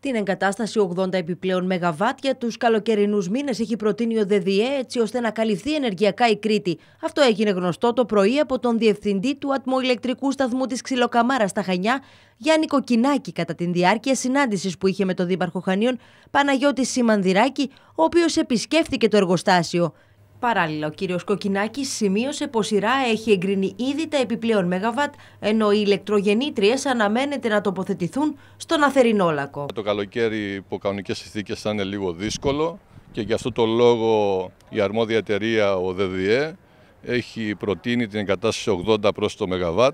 Την εγκατάσταση 80 επιπλέον ΜΒ για τους καλοκαιρινούς μήνες έχει προτείνει ο ΔΔΕ έτσι ώστε να καλυφθεί ενεργειακά η Κρήτη. Αυτό έγινε γνωστό το πρωί από τον διευθυντή του ατμοηλεκτρικού σταθμού της Ξυλοκαμάρας στα Χανιά, Γιάννη Κοκκινάκη, κατά την διάρκεια συνάντησης που είχε με τον Δήμαρχο Χανίων Παναγιώτη Σιμανδυράκη, ο οποίος επισκέφθηκε το εργοστάσιο. Παράλληλα, ο κύριος Κοκκινάκης σημείωσε πως η ΡΑΕ έχει εγκρίνει ήδη τα επιπλέον ΜΒ, ενώ οι ηλεκτρογενήτριε αναμένεται να τοποθετηθούν στον Αθερινόλακο. Το καλοκαίρι υπό κανονικές συνθήκες θα είναι λίγο δύσκολο και γι' αυτό το λόγο η αρμόδια εταιρεία, ο ΔΔΕ, έχει προτείνει την εγκατάσταση 80 προς το ΜΒ.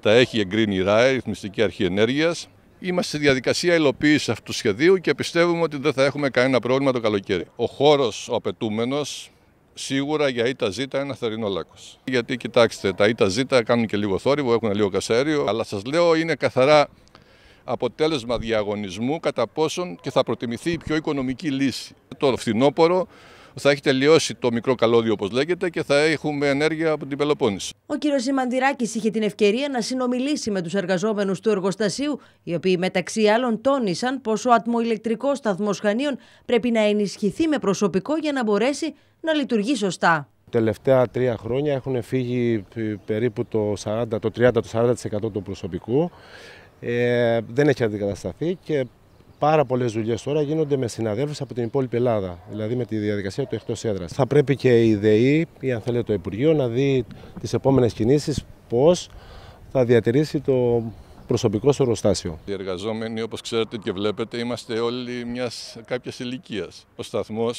Τα έχει εγκρίνει η ΡΑΕ, η Ρυθμιστική Αρχή Ενέργειας. Είμαστε στη διαδικασία υλοποίησης αυτού του σχεδίου και πιστεύουμε ότι δεν θα έχουμε κανένα πρόβλημα το καλοκαίρι. Ο χώρος ο σίγουρα για ζήτα ένα θερινό λάκκος. Γιατί κοιτάξτε, τα ζήτα κάνουν και λίγο θόρυβο, έχουν λίγο κασέριο. αλλά σας λέω είναι καθαρά αποτέλεσμα διαγωνισμού κατά πόσον και θα προτιμηθεί η πιο οικονομική λύση. Το φθινόπωρο θα έχει τελειώσει το μικρό καλώδιο όπως λέγεται και θα έχουμε ενέργεια από την Πελοπόννησο. Ο κ. Σιμαντηράκης είχε την ευκαιρία να συνομιλήσει με τους εργαζόμενους του εργοστασίου οι οποίοι μεταξύ άλλων τόνισαν πως ο ατμοηλεκτρικός σταθμός Χανίων πρέπει να ενισχυθεί με προσωπικό για να μπορέσει να λειτουργεί σωστά. Τελευταία τρία χρόνια έχουν φύγει ε, περίπου το, το 30-40% το του προσωπικού. Ε, δεν έχει αντικατασταθεί και Πάρα πολλές δουλειές τώρα γίνονται με συναδέλφους από την υπόλοιπη Ελλάδα, δηλαδή με τη διαδικασία του εκτός έδρας. Θα πρέπει και η ΔΕΗ ή αν θέλετε το Υπουργείο να δει τις επόμενες κινήσεις πώς θα διατηρήσει το προσωπικό στο εργοστάσιο. Οι εργαζόμενοι, όπως ξέρετε και βλέπετε, είμαστε όλοι μιας κάποιας ηλικίας. Ο σταθμός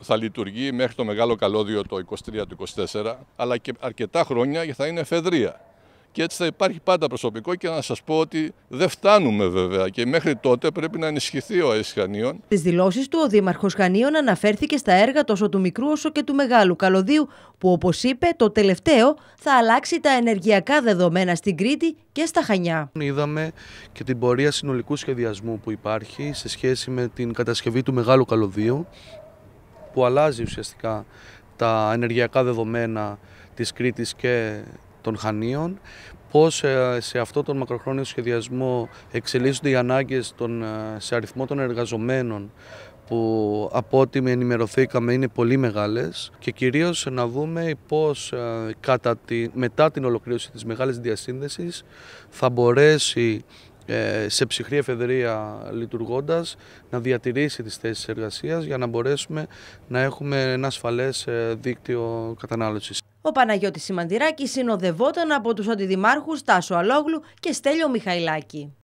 θα λειτουργεί μέχρι το μεγάλο καλώδιο το 23 του 24, αλλά και αρκετά χρόνια θα είναι εφεδρεία και έτσι θα υπάρχει πάντα προσωπικό και να σας πω ότι δεν φτάνουμε βέβαια και μέχρι τότε πρέπει να ενισχυθεί ο ΑΕΣ Χανίων. Στις δηλώσεις του ο Δήμαρχος Χανίων αναφέρθηκε στα έργα τόσο του μικρού όσο και του μεγάλου καλωδίου που όπως είπε το τελευταίο θα αλλάξει τα ενεργειακά δεδομένα στην Κρήτη και στα Χανιά. Είδαμε και την πορεία συνολικού σχεδιασμού που υπάρχει σε σχέση με την κατασκευή του μεγάλου καλωδίου που αλλάζει ουσιαστικά τα ενεργειακά δεδομένα της Κρήτης και των Χανίων, πώς ε, σε αυτό τον μακροχρόνιο σχεδιασμό εξελίσσονται οι ανάγκες των, ε, σε αριθμό των εργαζομένων που από ό,τι με ενημερωθήκαμε είναι πολύ μεγάλες και κυρίως να δούμε πώς ε, κατά τη, μετά την ολοκλήρωση της μεγάλης διασύνδεσης θα μπορέσει σε ψυχρή εφεδρεία λειτουργώντας να διατηρήσει τις θέσεις εργασίας για να μπορέσουμε να έχουμε ένα ασφαλές δίκτυο κατανάλωσης. Ο Παναγιώτης Σιμαντηράκης συνοδευόταν από τους αντιδημάρχους Τάσο Αλόγλου και Στέλιο Μιχαηλάκη.